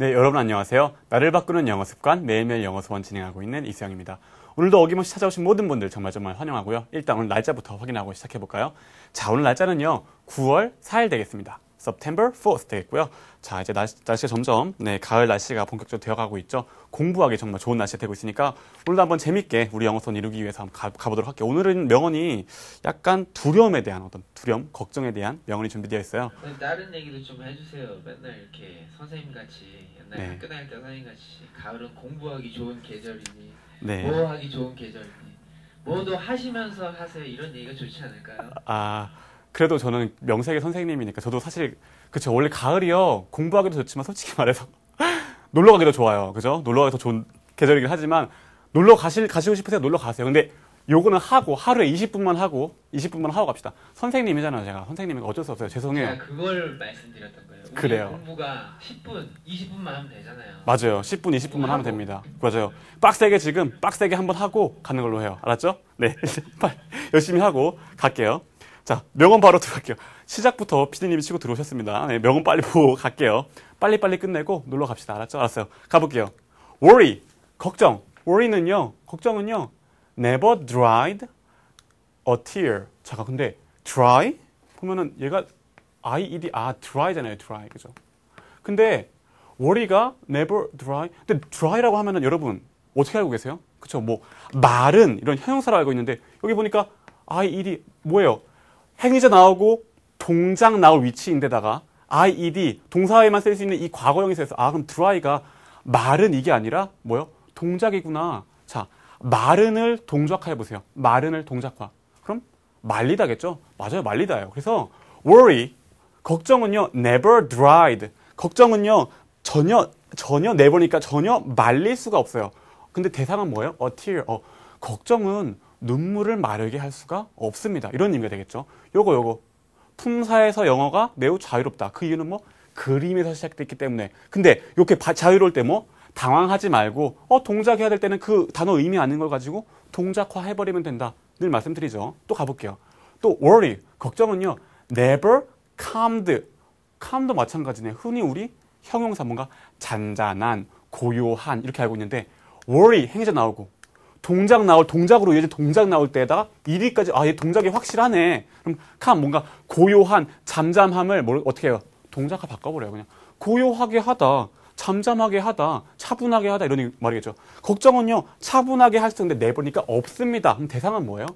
네, 여러분 안녕하세요. 나를 바꾸는 영어 습관 매일매일 영어 소원 진행하고 있는 이수영입니다. 오늘도 어김없이 찾아오신 모든 분들 정말 정말 환영하고요. 일단 오늘 날짜부터 확인하고 시작해 볼까요? 자, 오늘 날짜는요. 9월 4일 되겠습니다. September 4th 되겠고요. 자, 이제 날씨, 날씨가 점점 네, 가을 날씨가 본격적으로 되어가고 있죠. 공부하기 정말 좋은 날씨 가 되고 있으니까 오늘도 한번 재밌게 우리 영어선 이루기 위해서 한번 가, 보도록 할게요. 오늘은 명언이 약간 두려움에 대한 어떤 두려움, 걱정에 대한 명언이 준비되어 있어요. 네, 다른 얘기도 좀 해주세요. 맨날 이렇게 선생님 같이 옛날 네. 학교 다닐 때 선생님 같이 가을은 공부하기 좋은 계절이니 네. 뭐 하기 좋은 계절이니 뭐도 하시면서 하세요 이런 얘기가 좋지 않을까요? 아. 그래도 저는 명색의 선생님이니까 저도 사실 그쵸 원래 가을이요 공부하기도 좋지만 솔직히 말해서 놀러 가기도 좋아요 그죠 놀러 가서 좋은 계절이긴 하지만 놀러 가실 가시고 싶으세요 놀러 가세요 근데 요거는 하고 하루에 20분만 하고 20분만 하고 갑시다 선생님이잖아요 제가 선생님이 어쩔 수 없어요 죄송해요 제가 그걸 말씀드렸던 거예요 그래요 공부가 10분 20분만 하면 되잖아요 맞아요 10분 20분만 하고. 하면 됩니다 맞아요 빡세게 지금 빡세게 한번 하고 가는 걸로 해요 알았죠 네 열심히 하고 갈게요 자, 명언 바로 들어갈게요. 시작부터 피디님이 치고 들어오셨습니다. 네, 명언 빨리 보고 갈게요. 빨리빨리 끝내고 놀러 갑시다. 알았죠? 알았어요. 가볼게요. worry, 걱정. worry는요, 걱정은요, never dried a tear. 잠깐, 근데 dry? 보면은 얘가 IED, 아, dry잖아요. dry. 그죠? 근데 worry가 never dry. 근데 dry라고 하면은 여러분, 어떻게 알고 계세요? 그쵸? 뭐, 말은 이런 형용사로 알고 있는데, 여기 보니까 IED, 뭐예요? 행위자 나오고 동작 나올 위치인데다가 IED 동사에만 쓸 수 있는 이 과거형이 돼서 아 그럼 드라이가 마른 이게 아니라 뭐요? 동작이구나. 자 마른을 동작화 해보세요. 마른을 동작화. 그럼 말리다겠죠? 맞아요 말리다예요. 그래서 worry 걱정은요 never dried 걱정은요 전혀 전혀 내보니까 전혀 말릴 수가 없어요. 근데 대상은 뭐예요? a tear. 어, 걱정은 눈물을 마르게 할 수가 없습니다. 이런 의미가 되겠죠. 요거 요거 품사에서 영어가 매우 자유롭다. 그 이유는 뭐 그림에서 시작됐기 때문에. 근데 이렇게 자유로울 때 뭐 당황하지 말고 어 동작해야 될 때는 그 단어 의미 아닌 걸 가지고 동작화 해버리면 된다. 늘 말씀드리죠. 또 가볼게요. 또 worry 걱정은요. never calmed. calm도 마찬가지네. 흔히 우리 형용사 뭔가 잔잔한, 고요한 이렇게 알고 있는데 worry 행사 나오고 동작 나올 동작으로 이어 동작 나올 때에다가 1위까지 아 얘 동작이 확실하네. 그럼 칸 뭔가 고요한 잠잠함을 뭘 어떻게 해요? 동작을 바꿔버려요 그냥 고요하게 하다. 잠잠하게 하다, 차분하게 하다 이런 말이겠죠. 걱정은요 차분하게 할 수 있는데 내보니까 없습니다. 그럼 대상은 뭐예요?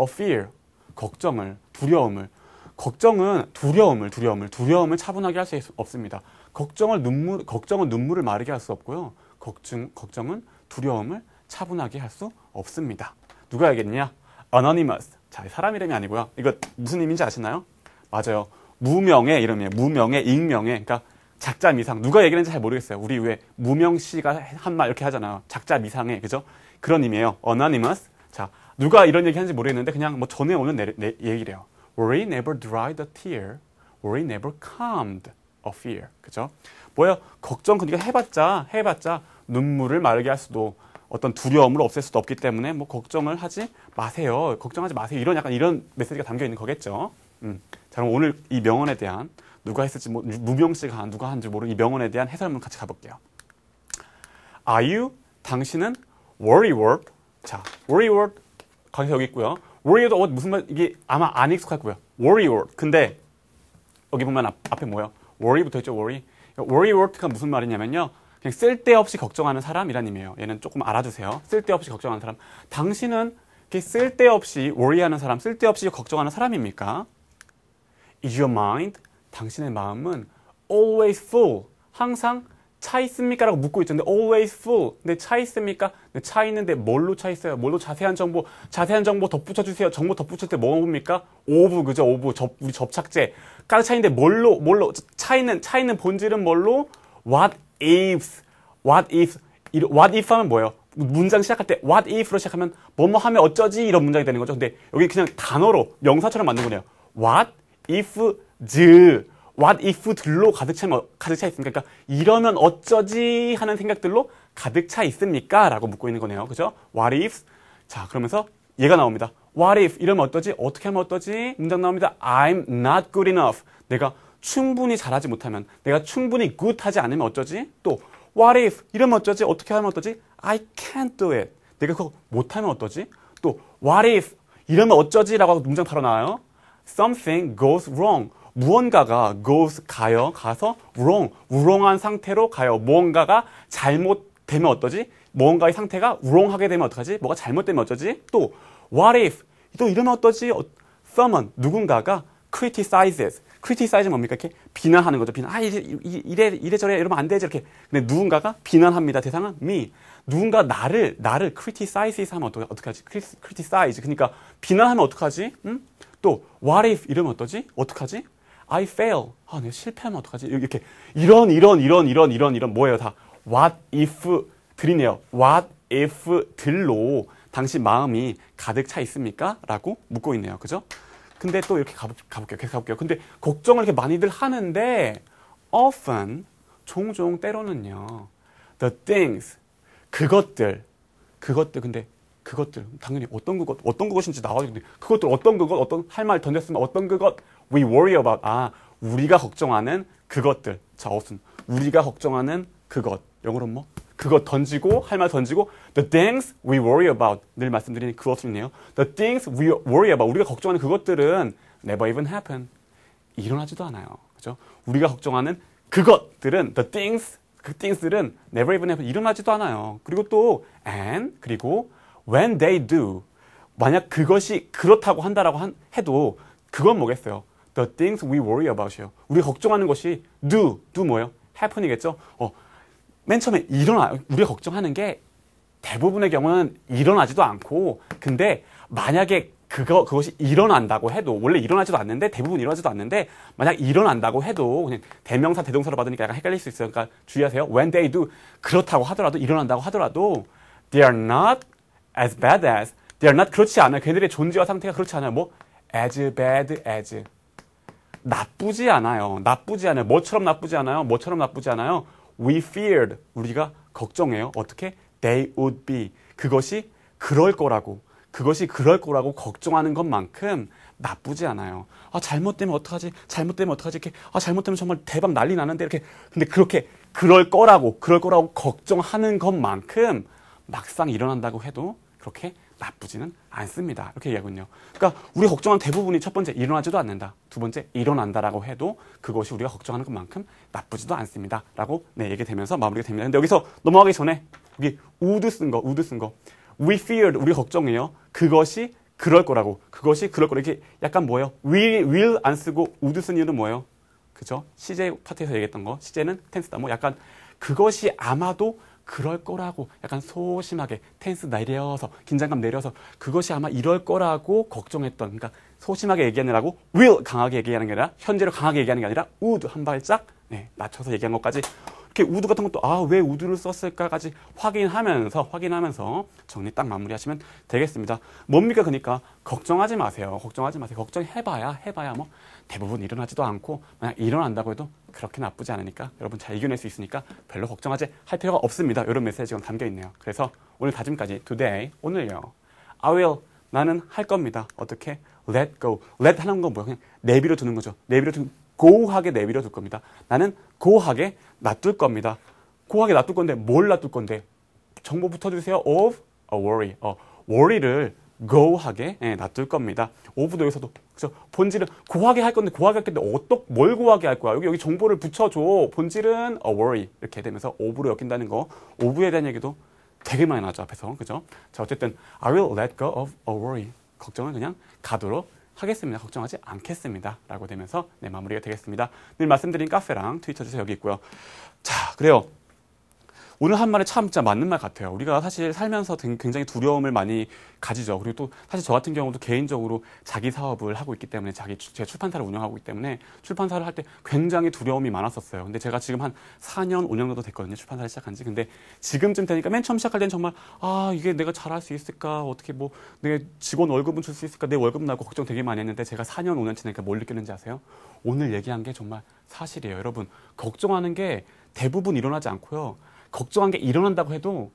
A fear, 걱정을, 두려움을. 걱정은 두려움을, 두려움을, 두려움을 차분하게 할 수 없습니다. 걱정을 눈물, 걱정은 눈물을 마르게 할 수 없고요. 걱정, 걱정은 두려움을 차분하게 할 수 없습니다. 누가 알겠냐? 느 anonymous. 자, 사람 이름이 아니고요. 이거 무슨 의미인지 아시나요? 맞아요. 무명의 이름이에요. 무명의 익명의. 그러니까 작자 미상. 누가 얘기하는지 잘 모르겠어요. 우리 왜 무명 씨가 한 말 이렇게 하잖아요. 작자 미상의. 그죠? 그런 의미예요. anonymous. 자, 누가 이런 얘기 하는지 모르겠는데 그냥 뭐 전에 오는 내, 내, 얘기래요. worry never dried a tear. worry never calmed a fear. 그죠? 뭐야? 걱정 그니까 해봤자 해봤자 눈물을 마르게 할 수도 어떤 두려움을 없앨 수도 없기 때문에 뭐 걱정을 하지 마세요. 걱정하지 마세요. 이런 약간 이런 메시지가 담겨 있는 거겠죠. 음. 자, 그럼 오늘 이 명언에 대한 누가 했을지 뭐, 무명 씨가 한 누가 한지 모르는 이 명언에 대한 해설문 같이 가볼게요. Are you? 당신은 worryword. 자, worryword 강의사 여기 있고요. worryword 어, 무슨 말 이게 아마 안 익숙할 거예요. worryword. 근데 여기 보면 앞, 앞에 뭐예요? worry부터 있죠. worry. worryword가 무슨 말이냐면요. 그냥 쓸데없이 걱정하는 사람이라님이에요. 얘는 조금 알아두세요 쓸데없이 걱정하는 사람. 당신은 이렇게 쓸데없이 worry하는 사람, 쓸데없이 걱정하는 사람입니까? Is your mind? 당신의 마음은 always full. 항상 차 있습니까? 라고 묻고 있던데 always full. 근데 차 있습니까? 근데 차 있는데 뭘로 차 있어요? 뭘로 자세한 정보, 자세한 정보 덧붙여 주세요. 정보 덧붙일 때 뭐뭡니까? 가 오브 그죠? 오브 접 우리 접착제. 가득 차 있는데 뭘로 뭘로 차 있는 차 있는 본질은 뭘로 what if, what if, what if 하면 뭐예요? 문장 시작할 때 what if로 시작하면 뭐 뭐 하면 어쩌지 이런 문장이 되는 거죠. 근데 여기 그냥 단어로 명사처럼 만든 거네요. what if the what if 들로 가득 차 가득 차 있습니까? 그러니까 이러면 어쩌지 하는 생각들로 가득 차 있습니까?라고 묻고 있는 거네요. 그죠? what if 자 그러면서 얘가 나옵니다. what if 이러면 어떠지? 어떻게 하면 어떠지? 문장 나옵니다. I'm not good enough. 내가 충분히 잘하지 못하면 내가 충분히 good 하지 않으면 어쩌지? 또 what if 이러면 어쩌지? 어떻게 하면 어떠지 I can't do it. 내가 그거 못하면 어떠지? 또 what if 이러면 어쩌지? 라고 문장 바로 나와요. something goes wrong. 무언가가 goes 가요 가서 wrong wrong한 상태로 가요 무언가가 잘못되면 어떠지 무언가의 상태가 wrong하게 되면 어떡하지 뭐가 잘못되면 어쩌지 또 what if 또 이러면 어떠지 어, someone 누군가가 criticizes 크리티사이즈 뭡니까? 이렇게 비난하는 거죠. 비난. 아, 이래, 이래, 이래저래 이러면 안 되지. 이렇게. 근데 누군가가 비난합니다. 대상은 me. 누군가 나를, 나를 크리티사이즈 하면 어떡게 어떻게 하지? 크리티사이즈. 그러니까 비난하면 어떡하지? 응? 또, what if 이러면 어떠지? 어떡하지? I fail. 아, 내가 실패하면 어떡하지? 이렇게. 이런, 이런, 이런, 이런, 이런, 이런. 뭐예요? 다. what if 들이네요. what if 들로 당신 마음이 가득 차 있습니까? 라고 묻고 있네요. 그죠? 근데 또 이렇게 가볼, 가볼게요. 계속 가볼게요. 근데 걱정을 이렇게 많이들 하는데 often 종종 때로는요. the things 그것들 그것들 근데 그것들 당연히 어떤 그것 어떤 그것인지 나와주는데 그것들 어떤 그것 어떤 할 말 던졌으면 어떤 그것 we worry about 아 우리가 걱정하는 그것들 자 often 우리가 걱정하는 그것 영어로 뭐 그거 던지고 할 말 던지고 the things we worry about 늘 말씀드리는 그것이네요. the things we worry about 우리가 걱정하는 그것들은 never even happen 일어나지도 않아요. 그죠? 우리가 걱정하는 그것들은 the things 그 things들은 never even happen 일어나지도 않아요. 그리고 또 and 그리고 when they do 만약 그것이 그렇다고 한다라고 한, 해도 그건 뭐겠어요? The things we worry about이요. 우리 걱정하는 것이 do, do 뭐예요? happen이겠죠? 어, 맨 처음에 일어나 우리가 걱정하는 게 대부분의 경우는 일어나지도 않고 근데 만약에 그거 그것이 일어난다고 해도 원래 일어나지도 않는데 대부분 일어나지도 않는데 만약 일어난다고 해도 그냥 대명사 대동사로 받으니까 약간 헷갈릴 수 있어요. 그러니까 주의하세요. When they do 그렇다고 하더라도 일어난다고 하더라도 they are not as bad as they are not 그렇지 않아요. 걔들의 존재와 상태가 그렇지 않아요. 뭐 as bad as 나쁘지 않아요. 나쁘지 않아요. 뭐처럼 나쁘지 않아요. 뭐처럼 나쁘지 않아요. we feared 우리가 걱정해요. 어떻게? they would be 그것이 그럴 거라고 그것이 그럴 거라고 걱정하는 것만큼 나쁘지 않아요. 아 잘못되면 어떡하지? 잘못되면 어떡하지? 이렇게 아 잘못되면 정말 대박 난리 나는데 이렇게 근데 그렇게 그럴 거라고 그럴 거라고 걱정하는 것만큼 막상 일어난다고 해도 그렇게 나쁘지는 않습니다. 이렇게 얘기하거든요. 그러니까 우리 걱정한 대부분이 첫 번째 일어나지도 않는다. 두 번째 일어난다라고 해도 그것이 우리가 걱정하는 것만큼 나쁘지도 않습니다. 라고 네, 얘기되면서 마무리가 됩니다. 근데 여기서 넘어가기 전에 여기 우드 쓴 거, 우드 쓴 거. We feared, 우리 걱정해요. 그것이 그럴 거라고. 그것이 그럴 거라고. 이게 약간 뭐예요? will, will 안 쓰고 우드 쓴 이유는 뭐예요? 그죠? CJ 파트에서 얘기했던 거. 시제는 텐스다. 뭐 약간 그것이 아마도 그럴 거라고 약간 소심하게 텐스 내려서 긴장감 내려서 그것이 아마 이럴 거라고 걱정했던 그러니까 소심하게 얘기하느라고 will 강하게 얘기하는 게 아니라 현재로 강하게 얘기하는 게 아니라 would 한 발짝 네, 낮춰서 얘기한 것까지 특히 우드 같은 것도 아 왜 우드를 썼을까까지 확인하면서 확인하면서 정리 딱 마무리하시면 되겠습니다. 뭡니까 그러니까 걱정하지 마세요. 걱정하지 마세요. 걱정해봐야 해봐야 뭐 대부분 일어나지도 않고 만약 일어난다고 해도 그렇게 나쁘지 않으니까 여러분 잘 이겨낼 수 있으니까 별로 걱정하지 할 필요가 없습니다. 이런 메시지가 담겨 있네요. 그래서 오늘 다짐까지 today 오늘요. I will 나는 할 겁니다. 어떻게? Let go. Let 하는 건 뭐야? 그냥 내비로 두는 거죠. 내비로 두는 고하게 내밀어 둘 겁니다. 나는 고하게 놔둘 겁니다. 고하게 놔둘 건데 뭘 놔둘 건데? 정보 붙어주세요. of a worry. 어, worry를 go하게 예, 놔둘 겁니다. 오브도 여기서도 그죠? 본질은 고하게 할 건데 고하게 할 건데 어떻 뭘 고하게 할 거야? 여기 여기 정보를 붙여줘. 본질은 a worry 이렇게 되면서 오브로 엮인다는 거. 오브에 대한 얘기도 되게 많이 나죠 왔 앞에서 그죠? 자 어쨌든 I will let go of a worry. 걱정은 그냥 가도록 하겠습니다. 걱정하지 않겠습니다. 라고 되면서 네, 마무리가 되겠습니다. 늘 말씀드린 카페랑 트위터 주소 여기 있고요. 자, 그래요. 오늘 한 말이 참 진짜 맞는 말 같아요. 우리가 사실 살면서 굉장히 두려움을 많이 가지죠. 그리고 또 사실 저 같은 경우도 개인적으로 자기 사업을 하고 있기 때문에 자기 제 출판사를 운영하고 있기 때문에 출판사를 할 때 굉장히 두려움이 많았었어요. 근데 제가 지금 한 4년, 5년 정도 됐거든요. 출판사를 시작한 지. 근데 지금쯤 되니까 맨 처음 시작할 때는 정말 아, 이게 내가 잘할 수 있을까? 어떻게 뭐 내 직원 월급은 줄 수 있을까? 내 월급 나고 걱정 되게 많이 했는데 제가 4년, 5년 지나니까 뭘 느꼈는지 아세요? 오늘 얘기한 게 정말 사실이에요. 여러분, 걱정하는 게 대부분 일어나지 않고요. 걱정한 게 일어난다고 해도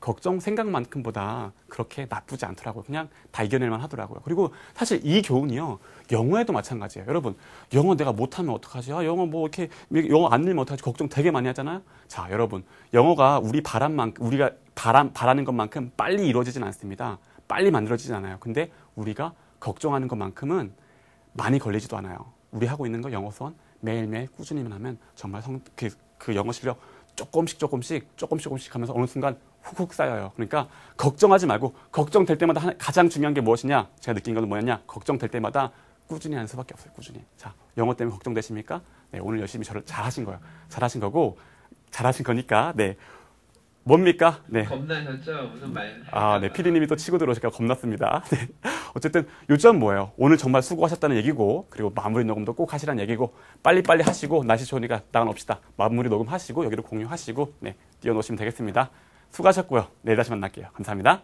걱정 생각만큼보다 그렇게 나쁘지 않더라고요. 그냥 다 이겨낼만 하더라고요. 그리고 사실 이 교훈이요. 영어에도 마찬가지예요. 여러분, 영어 내가 못하면 어떡하지? 아, 영어 뭐 이렇게, 영어 안 늘면 어떡하지? 걱정 되게 많이 하잖아요? 자, 여러분, 영어가 우리 바람만큼, 우리가 바람, 바라는 것만큼 빨리 이루어지진 않습니다. 빨리 만들어지진 않아요. 근데 우리가 걱정하는 것만큼은 많이 걸리지도 않아요. 우리 하고 있는 거 영어 수업 매일매일 꾸준히만 하면 정말 성, 그, 그 영어 실력 조금씩 조금씩 조금씩 조금씩 하면서 어느 순간 훅훅 쌓여요. 그러니까 걱정하지 말고 걱정될 때마다 가장 중요한 게 무엇이냐? 제가 느낀 건 뭐였냐? 걱정될 때마다 꾸준히 하는 수밖에 없어요. 꾸준히. 자, 영어 때문에 걱정되십니까? 네, 오늘 열심히 저를 잘하신 거예요. 잘하신 거고 잘하신 거니까 네. 뭡니까? 네. 겁나셨죠? 무슨 말? 아, 네. 피디님이 또 치고 들어오실까 겁났습니다. 네. 어쨌든 요점 뭐예요? 오늘 정말 수고하셨다는 얘기고 그리고 마무리 녹음도 꼭 하시라는 얘기고 빨리빨리 하시고 날씨 좋으니까 나간없시다 마무리 녹음하시고 여기로 공유하시고 네, 띄워놓으시면 되겠습니다. 수고하셨고요. 내일 다시 만날게요. 감사합니다.